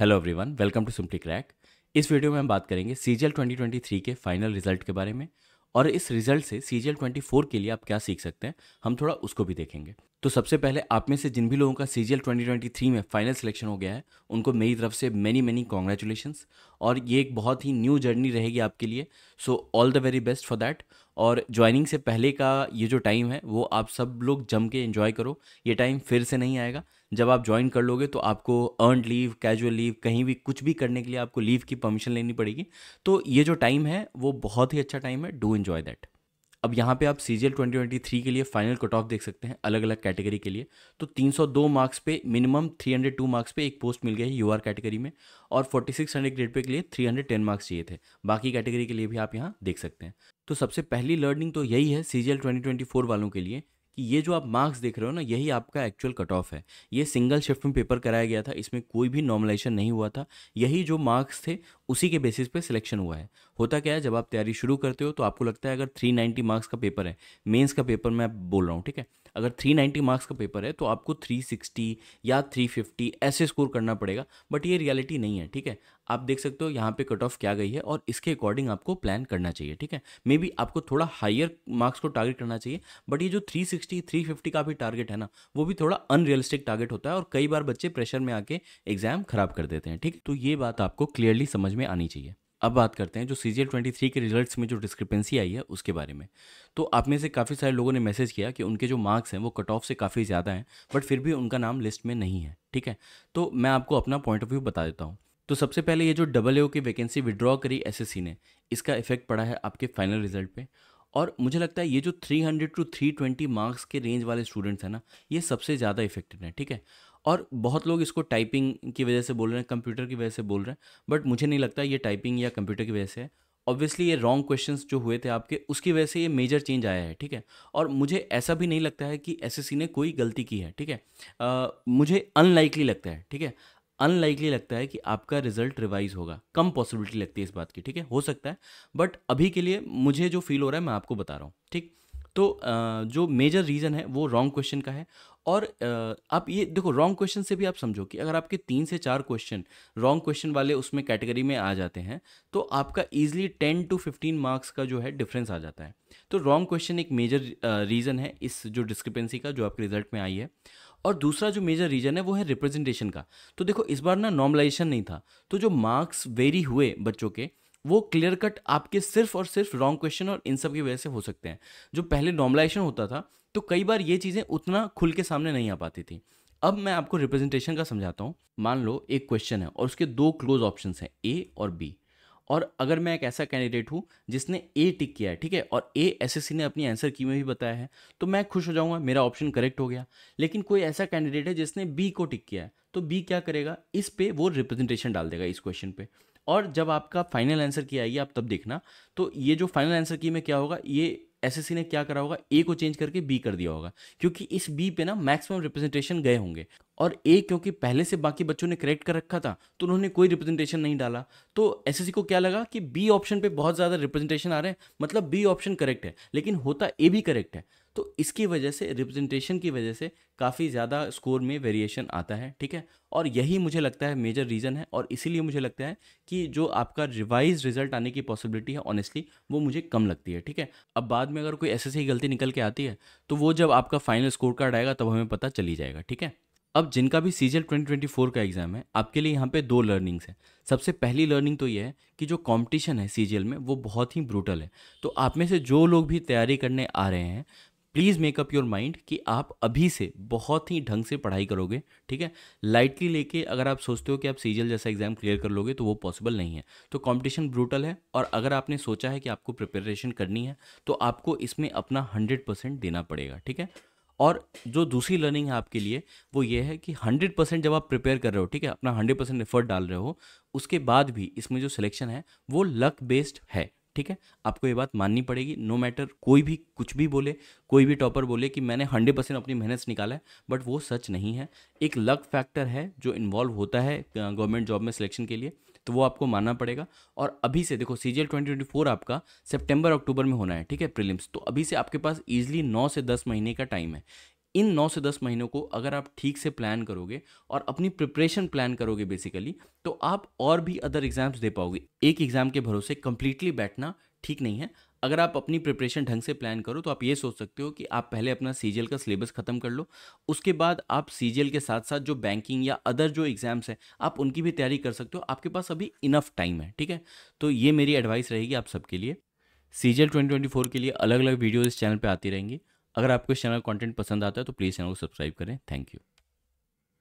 hello everyone welcome to Simply Crack इस video में हम बात करेंगे सी 2023 ट्वेंटी ट्वेंटी थ्री के फाइनल रिजल्ट के बारे में और इस रिजल्ट से सी 24 ट्वेंटी फोर के लिए आप क्या सीख सकते हैं हम थोड़ा उसको भी देखेंगे तो सबसे पहले आप में से जिन भी लोगों का सी 2023 ट्वेंटी ट्वेंटी थ्री में फाइनल सिलेक्शन हो गया है उनको मेरी तरफ से मैनी मैनी कॉन्ग्रेचुलेशन और ये एक बहुत ही न्यू जर्नी रहेगी आपके लिए so all the very best for that और ज्वाइनिंग से पहले का ये जो टाइम है वो आप सब लोग जम के इन्जॉय करो ये टाइम फिर से नहीं आएगा जब आप ज्वाइन कर लोगे तो आपको अर्न लीव कैजुअल लीव कहीं भी कुछ भी करने के लिए आपको लीव की परमिशन लेनी पड़ेगी तो ये जो टाइम है वो बहुत ही अच्छा टाइम है डू इन्जॉय दैट अब यहाँ पे आप C G twenty twenty three के लिए फाइनल कट ऑफ देख सकते हैं अलग अलग कैटेगरी के लिए तो 302 मार्क्स पे मिनिमम 302 मार्क्स पे एक पोस्ट मिल गई है यू आर कैटेगरी में और 4600 ग्रेड पे के लिए 310 मार्क्स चाहिए थे बाकी कैटेगरी के लिए भी आप यहाँ देख सकते हैं तो सबसे पहली लर्निंग तो यही है C G twenty twenty four वालों के लिए कि ये जो आप मार्क्स देख रहे हो ना यही आपका एक्चुअल कट ऑफ है ये सिंगल शिफ्ट में पेपर कराया गया था इसमें कोई भी नॉर्मलाइजेशन नहीं हुआ था यही जो मार्क्स थे उसी के बेसिस पे सिलेक्शन हुआ है होता क्या है जब आप तैयारी शुरू करते हो तो आपको लगता है अगर थ्री मार्क्स का पेपर है मेन्स का पेपर मैं बोल रहा हूँ ठीक है अगर 390 मार्क्स का पेपर है तो आपको 360 या 350 ऐसे स्कोर करना पड़ेगा बट ये रियलिटी नहीं है ठीक है आप देख सकते हो यहाँ पे कट ऑफ क्या गई है और इसके अकॉर्डिंग आपको प्लान करना चाहिए ठीक है मे बी आपको थोड़ा हायर मार्क्स को टारगेट करना चाहिए बट ये जो 360 350 का भी टारगेट है ना वो भी थोड़ा अनरियलिस्टिक टारगेट होता है और कई बार बच्चे प्रेशर में आके एग्जाम खराब कर देते हैं ठीक तो ये बात आपको क्लियरली समझ में आनी चाहिए अब बात करते हैं जो सी जी ट्वेंटी थ्री के रिजल्ट्स में जो डिस्क्रिपेंसी आई है उसके बारे में तो आप में से काफ़ी सारे लोगों ने मैसेज किया कि उनके जो मार्क्स हैं वो कट ऑफ से काफ़ी ज़्यादा हैं बट फिर भी उनका नाम लिस्ट में नहीं है ठीक है तो मैं आपको अपना पॉइंट ऑफ व्यू बता देता हूँ तो सबसे पहले ये जो डबल ए की वैकेंसी विड्रॉ करी सी ने इसका इफेक्ट पड़ा है आपके फाइनल रिजल्ट पे और मुझे लगता है ये जो 300 टू 320 मार्क्स के रेंज वाले स्टूडेंट्स हैं ना ये सबसे ज़्यादा इफेक्टेड हैं ठीक है और बहुत लोग इसको टाइपिंग की वजह से बोल रहे हैं कंप्यूटर की वजह से बोल रहे हैं बट मुझे नहीं लगता ये टाइपिंग या कंप्यूटर की वजह से है ऑब्वियसली ये रॉन्ग क्वेश्चन जो हुए थे आपके उसकी वजह से ये मेजर चेंज आया है ठीक है और मुझे ऐसा भी नहीं लगता है कि एस ने कोई गलती की है ठीक है मुझे अनलाइकली लगता है ठीक है अनलाइकली लगता है कि आपका रिजल्ट रिवाइज होगा कम पॉसिबिलिटी लगती है इस बात की ठीक है हो सकता है बट अभी के लिए मुझे जो फील हो रहा है मैं आपको बता रहा हूँ ठीक तो जो मेजर रीज़न है वो रॉन्ग क्वेश्चन का है और आप ये देखो रॉन्ग क्वेश्चन से भी आप समझो कि अगर आपके तीन से चार क्वेश्चन रॉन्ग क्वेश्चन वाले उसमें कैटेगरी में आ जाते हैं तो आपका easily ten to fifteen marks का जो है डिफरेंस आ जाता है तो रॉन्ग क्वेश्चन एक मेजर रीज़न है इस जो डिस्क्रिपेंसी का जो आपके रिजल्ट में आई है और दूसरा जो मेजर रीजन है वो है रिप्रेजेंटेशन का तो देखो इस बार ना नॉर्मलाइजेशन नहीं था तो जो मार्क्स वेरी हुए बच्चों के वो क्लियर कट आपके सिर्फ और सिर्फ रॉन्ग क्वेश्चन और इन सब की वजह से हो सकते हैं जो पहले नॉर्मलाइजेशन होता था तो कई बार ये चीज़ें उतना खुल के सामने नहीं आ पाती थी अब मैं आपको रिप्रेजेंटेशन का समझाता हूँ मान लो एक क्वेश्चन है और उसके दो क्लोज ऑप्शन हैं ए और बी और अगर मैं एक ऐसा कैंडिडेट हूँ जिसने ए टिक किया है ठीक है और ए एसएससी ने अपनी आंसर की में भी बताया है तो मैं खुश हो जाऊँगा मेरा ऑप्शन करेक्ट हो गया लेकिन कोई ऐसा कैंडिडेट है जिसने बी को टिक किया है तो बी क्या करेगा इस पे वो रिप्रेजेंटेशन डाल देगा इस क्वेश्चन पे और जब आपका फाइनल आंसर की आएगी आप तब देखना तो ये जो फाइनल आंसर की में क्या होगा ये एसएससी ने क्या करा होगा ए को चेंज करके बी कर दिया होगा क्योंकि इस बी पे ना मैक्सिमम रिप्रेजेंटेशन गए होंगे और ए क्योंकि पहले से बाकी बच्चों ने करेक्ट कर रखा था तो उन्होंने कोई रिप्रेजेंटेशन नहीं डाला तो एस को क्या लगा कि बी ऑप्शन पे बहुत ज़्यादा रिप्रेजेंटेशन आ रहे हैं मतलब बी ऑप्शन करेक्ट है लेकिन होता ए भी करेक्ट है तो इसकी वजह से रिप्रेजेंटेशन की वजह से काफ़ी ज़्यादा स्कोर में वेरिएशन आता है ठीक है और यही मुझे लगता है मेजर रीज़न है और इसीलिए मुझे लगता है कि जो आपका रिवाइज रिजल्ट आने की पॉसिबिलिटी है ऑनेस्टली वो मुझे कम लगती है ठीक है अब बाद में अगर कोई ऐसे ही गलती निकल के आती है तो वो जब आपका फाइनल स्कोर कार्ड आएगा तब हमें पता चली जाएगा ठीक है अब जिनका भी सीजल 2024 का एग्ज़ाम है आपके लिए यहाँ पे दो लर्निंग्स हैं सबसे पहली लर्निंग तो ये है कि जो कंपटीशन है सीजीएल में वो बहुत ही ब्रूटल है तो आप में से जो लोग भी तैयारी करने आ रहे हैं प्लीज़ मेकअप योर माइंड कि आप अभी से बहुत ही ढंग से पढ़ाई करोगे ठीक है लाइटली लेके अगर आप सोचते हो कि आप सीजल जैसा एग्जाम क्लियर कर लोगे तो वो पॉसिबल नहीं है तो कंपटीशन ब्रूटल है और अगर आपने सोचा है कि आपको प्रिपरेशन करनी है तो आपको इसमें अपना हंड्रेड परसेंट देना पड़ेगा ठीक है और जो दूसरी लर्निंग है आपके लिए वो ये है कि हंड्रेड परसेंट जब आप प्रिपेयर कर रहे हो ठीक है अपना हंड्रेड परसेंट एफर्ट डाल रहे हो उसके बाद भी इसमें जो सिलेक्शन है वो लक बेस्ड है ठीक है आपको ये बात माननी पड़ेगी नो no मैटर कोई भी कुछ भी बोले कोई भी टॉपर बोले कि मैंने हंड्रेड परसेंट अपनी मेहनत से निकाला है बट वो सच नहीं है एक लक फैक्टर है जो इन्वॉल्व होता है गवर्नमेंट जॉब में सिलेक्शन के लिए तो वो आपको मानना पड़ेगा और अभी से देखो सी जी आपका सेप्टेम्बर अक्टूबर में होना है ठीक है प्रिलिम्स तो अभी से आपके पास ईजिली नौ से दस महीने का टाइम है इन नौ से दस महीनों को अगर आप ठीक से प्लान करोगे और अपनी प्रिपरेशन प्लान करोगे बेसिकली तो आप और भी अदर एग्जाम्स दे पाओगे एक एग्जाम के भरोसे कंप्लीटली बैठना ठीक नहीं है अगर आप अपनी प्रिपरेशन ढंग से प्लान करो तो आप ये सोच सकते हो कि आप पहले अपना सी का सिलेबस खत्म कर लो उसके बाद आप सी के साथ साथ जो बैंकिंग या अदर जो एग्जाम्स हैं आप उनकी भी तैयारी कर सकते हो आपके पास अभी इनफ टाइम है ठीक है तो ये मेरी एडवाइस रहेगी आप सबके लिए सी जेल के लिए अलग अलग वीडियो इस चैनल पर आती रहेंगी अगर आपको इस चैनल का कॉन्टेंट पसंद आता है तो प्लीज़ चैनल को सब्सक्राइब करें थैंक यू